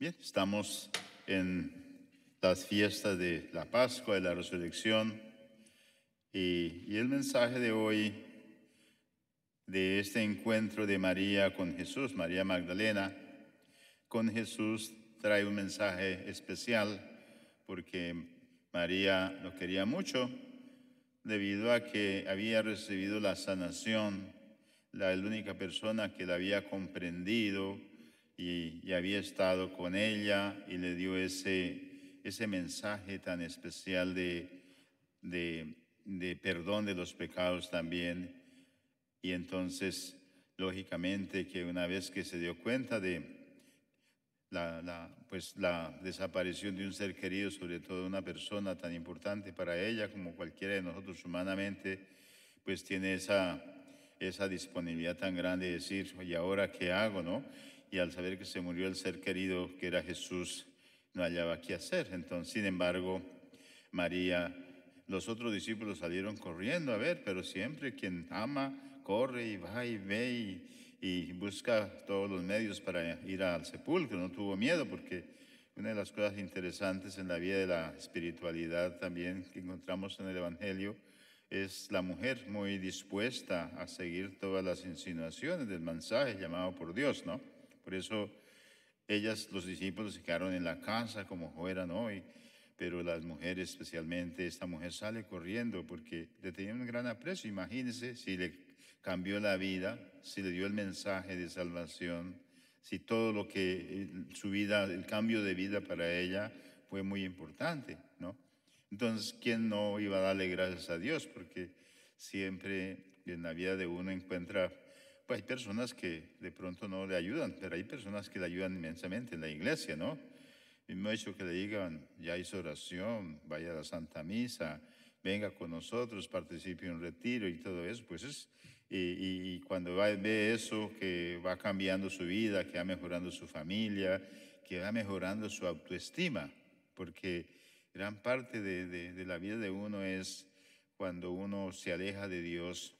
Bien, estamos en las fiestas de la Pascua, de la Resurrección, y, el mensaje de hoy, de este encuentro de María con Jesús, María Magdalena, con Jesús trae un mensaje especial, porque María lo quería mucho debido a que había recibido la sanación, la única persona que la había comprendido, y, había estado con ella y le dio ese, ese mensaje tan especial de, perdón de los pecados también. Y entonces, lógicamente, que una vez que se dio cuenta de la, pues, la desaparición de un ser querido, sobre todo una persona tan importante para ella como cualquiera de nosotros humanamente, pues tiene esa, esa disponibilidad tan grande de decir, y ahora qué hago, ¿no? y al saber que se murió el ser querido que era Jesús, no hallaba qué hacer. Entonces, sin embargo, María, los otros discípulos salieron corriendo a ver, pero siempre quien ama corre y va y ve y, y busca todos los medios para ir al sepulcro. No tuvo miedo porque una de las cosas interesantes en la vida de la espiritualidad también que encontramos en el Evangelio es la mujer muy dispuesta a seguir todas las insinuaciones del mensaje llamado por Dios, ¿no? Por eso ellas, los discípulos, se quedaron en la casa como fueran hoy, pero las mujeres, especialmente esta mujer, sale corriendo porque le tenían un gran aprecio. Imagínense si le cambió la vida, si le dio el mensaje de salvación, si todo lo que eh, su vida, el cambio de vida para ella fue muy importante, ¿no? Entonces, ¿quién no iba a darle gracias a Dios? Porque siempre en la vida de uno encuentra pues hay personas que de pronto no le ayudan, pero hay personas que le ayudan inmensamente en la iglesia, ¿no? Mismo hecho que le digan, ya hizo oración, vaya a la Santa Misa, venga con nosotros, participe en un retiro y todo eso, pues es, y, cuando ve eso, que va cambiando su vida, que va mejorando su familia, que va mejorando su autoestima, porque gran parte de, de la vida de uno es cuando uno se aleja de Dios,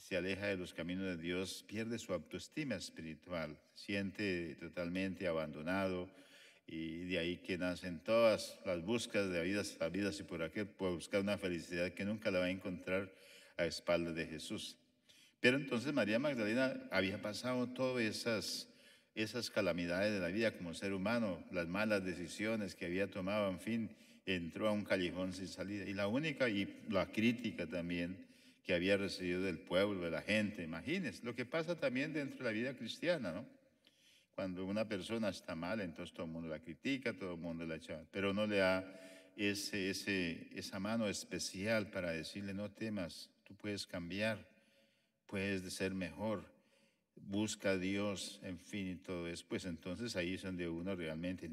se aleja de los caminos de Dios, pierde su autoestima espiritual, siente totalmente abandonado y de ahí que nacen todas las búsquedas de vidas y por aquel puede buscar una felicidad que nunca la va a encontrar a espaldas de Jesús. Pero entonces María Magdalena había pasado todas esas, esas calamidades de la vida como ser humano, las malas decisiones que había tomado, en fin, entró a un callejón sin salida. Y la única, y la crítica también, que había recibido del pueblo, de la gente. Imagínense lo que pasa también dentro de la vida cristiana, ¿no? Cuando una persona está mal, entonces todo el mundo la critica, todo el mundo la echa, pero no le da ese, ese, esa mano especial para decirle, no temas, tú puedes cambiar, puedes ser mejor, busca a Dios, en fin, y todo eso. Pues entonces ahí es donde uno realmente,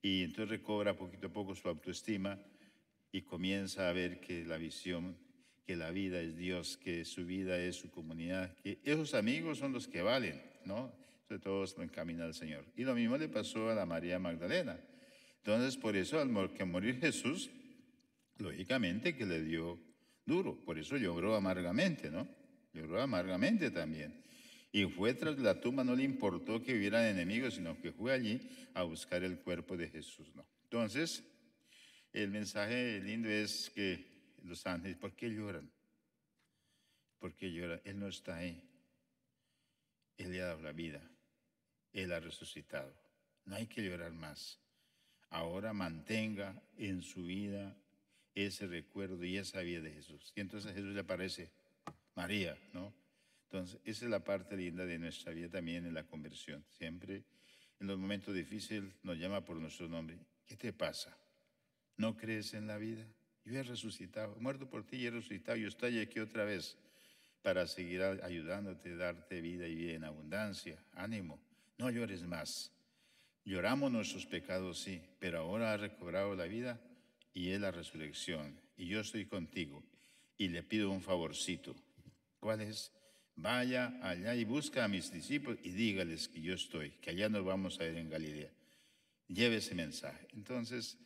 y entonces recobra poquito a poco su autoestima y comienza a ver que la visión que la vida es Dios, que su vida es su comunidad, que esos amigos son los que valen, ¿no? Entonces todos lo encamina al Señor. Y lo mismo le pasó a la María Magdalena. Entonces, por eso, al que morir Jesús, lógicamente que le dio duro, por eso lloró amargamente, ¿no? Lloró amargamente también. Y fue tras la tumba, no le importó que hubiera enemigos, sino que fue allí a buscar el cuerpo de Jesús, ¿no? Entonces, el mensaje lindo es que los ángeles, ¿por qué lloran? ¿Por qué lloran? Él no está ahí. Él le ha dado la vida. Él ha resucitado. No hay que llorar más. Ahora mantenga en su vida ese recuerdo y esa vida de Jesús. Y entonces Jesús le aparece, María, ¿no? Entonces, esa es la parte linda de nuestra vida también en la conversión. Siempre en los momentos difíciles nos llama por nuestro nombre. ¿Qué te pasa? ¿No crees en la vida? Yo he resucitado, muerto por ti y he resucitado. Yo estoy aquí otra vez para seguir ayudándote, darte vida y vida en abundancia. Ánimo, no llores más. Lloramos nuestros pecados, sí, pero ahora ha recobrado la vida y es la resurrección. Y yo estoy contigo y le pido un favorcito. ¿Cuál es? Vaya allá y busca a mis discípulos y dígales que yo estoy, que allá nos vamos a ir en Galilea. Lleve ese mensaje. Entonces,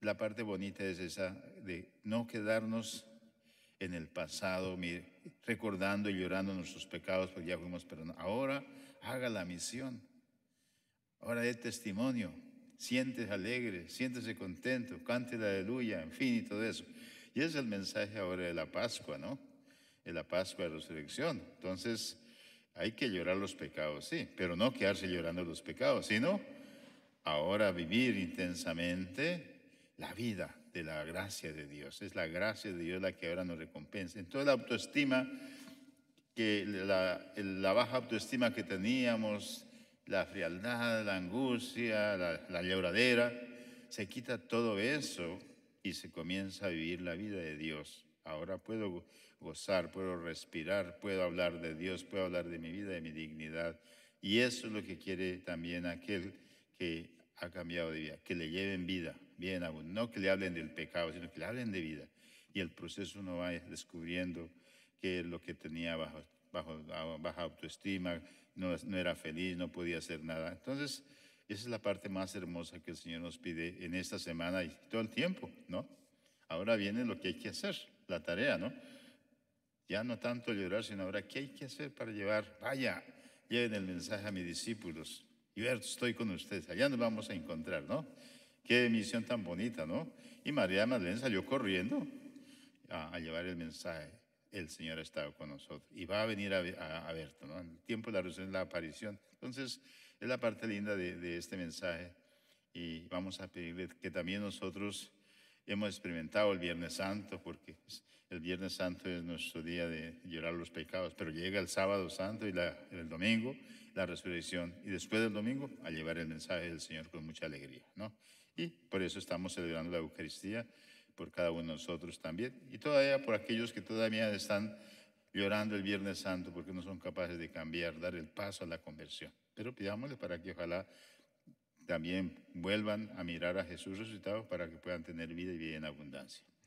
la parte bonita es esa de no quedarnos en el pasado, mire, recordando y llorando nuestros pecados, porque ya fuimos perdonados. Ahora haga la misión. Ahora dé testimonio. Siéntese alegre, siéntese contento, cante la aleluya, en fin, y todo eso. Y es el mensaje ahora de la Pascua, ¿no? De la Pascua de resurrección. Entonces, hay que llorar los pecados, sí, pero no quedarse llorando los pecados, sino ahora vivir intensamente la vida de la gracia de Dios. Es la gracia de Dios la que ahora nos recompensa. Entonces la autoestima, que la, baja autoestima que teníamos, la frialdad, la angustia, la, la se quita todo eso y se comienza a vivir la vida de Dios. Ahora puedo gozar, puedo respirar, puedo hablar de Dios, puedo hablar de mi vida, de mi dignidad. Y eso es lo que quiere también aquel que ha cambiado de vida, que le lleven vida, bien aún, no que le hablen del pecado, sino que le hablen de vida. Y el proceso uno va descubriendo que lo que tenía bajo, bajo baja autoestima, no, no era feliz, no podía hacer nada. Entonces, esa es la parte más hermosa que el Señor nos pide en esta semana y todo el tiempo, ¿no? Ahora viene lo que hay que hacer, la tarea, ¿no? Ya no tanto llorar, sino ahora, ¿qué hay que hacer para llevar? Vaya, lleven el mensaje a mis discípulos. Berto, estoy con ustedes, allá nos vamos a encontrar, ¿no? Qué misión tan bonita, ¿no? Y María Magdalena salió corriendo a, llevar el mensaje. El Señor ha estado con nosotros y va a venir a, a, ¿no? En el tiempo de la resurrección, la aparición. Entonces, es la parte linda de, de este mensaje y vamos a pedirle que también nosotros hemos experimentado el Viernes Santo, porque pues, el Viernes Santo es nuestro día de llorar los pecados, pero llega el sábado santo y el domingo la resurrección, y después del domingo a llevar el mensaje del Señor con mucha alegría, ¿no? Y por eso estamos celebrando la Eucaristía por cada uno de nosotros también, y todavía por aquellos que todavía están llorando el Viernes Santo porque no son capaces de cambiar, dar el paso a la conversión. Pero pidámosle para que ojalá también vuelvan a mirar a Jesús resucitado para que puedan tener vida y vida en abundancia.